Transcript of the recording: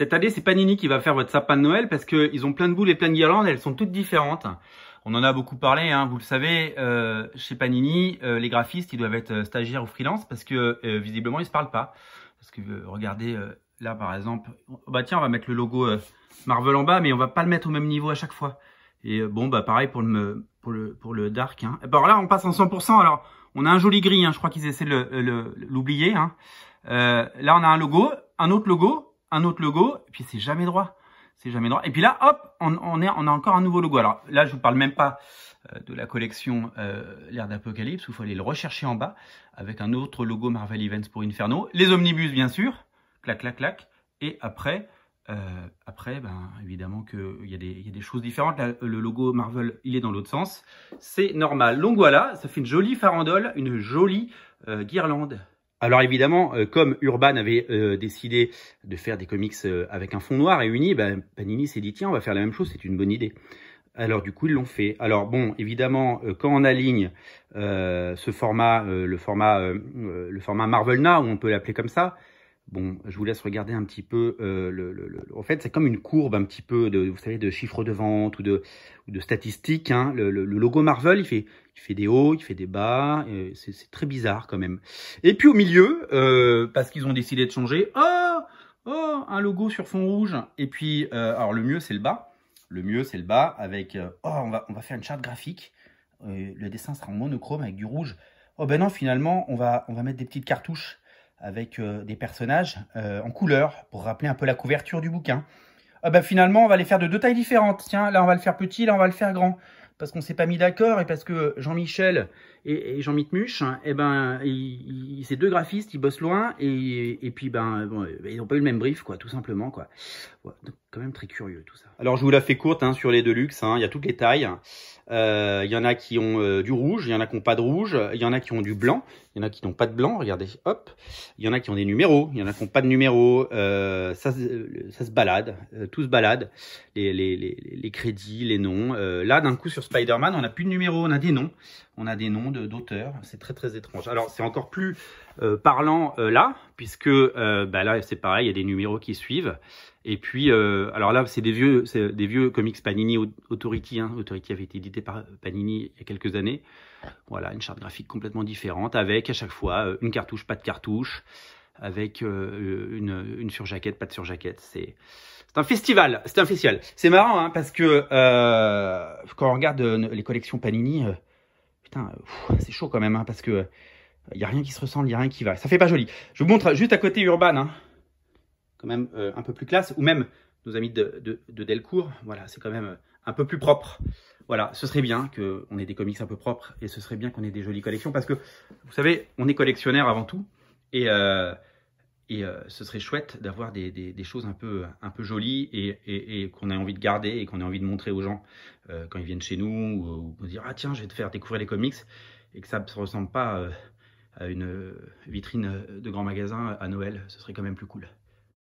Cette année, c'est Panini qui va faire votre sapin de Noël parce qu'ils ont plein de boules et plein de guirlandes, elles sont toutes différentes. On en a beaucoup parlé, hein. vous le savez, euh, chez Panini, euh, les graphistes, ils doivent être euh, stagiaires ou freelance parce que visiblement, ils ne se parlent pas. Parce que regardez, là par exemple, bah tiens, on va mettre le logo Marvel en bas, mais on va pas le mettre au même niveau à chaque fois. Et bon, bah pareil pour le, pour le, pour le Dark. Hein. Alors là, on passe en 100%, alors on a un joli gris, hein, je crois qu'ils essaient de l'oublier. Hein. là, on a un logo, un autre logo, un autre logo, et puis c'est jamais droit. C'est jamais droit. Et puis là, hop, on, est, on a encore un nouveau logo. Alors là, je vous parle même pas euh, de la collection euh, L'ère d'Apocalypse, il faut aller le rechercher en bas, avec un autre logo Marvel Events pour Inferno. Les omnibus, bien sûr, clac, clac, clac. Et après, euh, après ben, évidemment qu'il y, y, a des choses différentes. le logo Marvel, il est dans l'autre sens. C'est normal. Donc voilà, ça fait une jolie farandole, une jolie guirlande. Alors évidemment, euh, comme Urban avait euh, décidé de faire des comics euh, avec un fond noir et uni, bah, Panini s'est dit tiens, on va faire la même chose, c'est une bonne idée. Alors du coup, ils l'ont fait. Alors bon, évidemment, quand on aligne ce format, le format, le format Marvelna, on peut l'appeler comme ça, Bon, je vous laisse regarder un petit peu. Euh, en fait, c'est comme une courbe un petit peu de, vous savez, de chiffres de vente ou de, statistiques. Hein. Le, logo Marvel, il fait, des hauts, il fait des bas. C'est très bizarre quand même. Et puis au milieu, euh, parce qu'ils ont décidé de changer, oh, oh, un logo sur fond rouge. Et puis, euh, alors le mieux, c'est le bas. Le mieux, c'est le bas avec, oh, on va, on va faire une charte graphique. le dessin sera en monochrome avec du rouge. Oh ben non, finalement, on va, on va mettre des petites cartouches avec euh, des personnages euh, en couleur pour rappeler un peu la couverture du bouquin. Ah bah, finalement, on va les faire de deux tailles différentes. Tiens, là, on va le faire petit, là, on va le faire grand. Parce qu'on s'est pas mis d'accord et parce que Jean-Michel et, Jean Mitmuche, hein, eh ben, ces deux graphistes, ils bossent loin et, puis ben, ils n'ont pas eu le même brief, quoi, tout simplement, quoi quand même très curieux tout ça. Alors je vous la fais courte hein, sur les Deluxe, hein, il y a toutes les tailles. Euh, il y en a qui ont euh, du rouge, il y en a qui n'ont pas de rouge, il y en a qui ont du blanc, il y en a qui n'ont pas de blanc, regardez, hop. Il y en a qui ont des numéros, il y en a qui n'ont pas de numéros, euh, ça, ça, se balade, tout se balade, les, les, les, les crédits, les noms. là d'un coup sur Spider-Man, on n'a plus de numéros, on a des noms on a des noms d'auteurs. c'est très très étrange. Alors c'est encore plus euh, parlant euh, là, puisque euh, bah, là c'est pareil, il y a des numéros qui suivent. Et puis alors là c'est des vieux, des vieux comics Panini Authority. Hein. Authority avait été édité par Panini il y a quelques années. Voilà une charte graphique complètement différente, avec à chaque fois une cartouche, pas de cartouche, avec une, surjaquette, pas de surjaquette. C'est c'est un festival, c'est un festival. C'est marrant hein, parce que quand on regarde les collections Panini Putain, euh, c'est chaud quand même, hein, parce que il euh, n'y a rien qui se ressemble, il n'y a rien qui va. Ça fait pas joli. Je vous montre juste à côté Urban, hein. quand même euh, un peu plus classe, ou même nos amis de, Delcourt, voilà, c'est quand même un peu plus propre. Voilà, ce serait bien qu'on ait des comics un peu propres, et ce serait bien qu'on ait des jolies collections, parce que, vous savez, on est collectionneur avant tout, et... Et euh, ce serait chouette d'avoir des, choses un peu, jolies et, qu'on a envie de garder et qu'on a envie de montrer aux gens euh, quand ils viennent chez nous ou, ou, dire Ah tiens, je vais te faire découvrir les comics et que ça ne ressemble pas euh, à une vitrine de grand magasin à Noël. Ce serait quand même plus cool.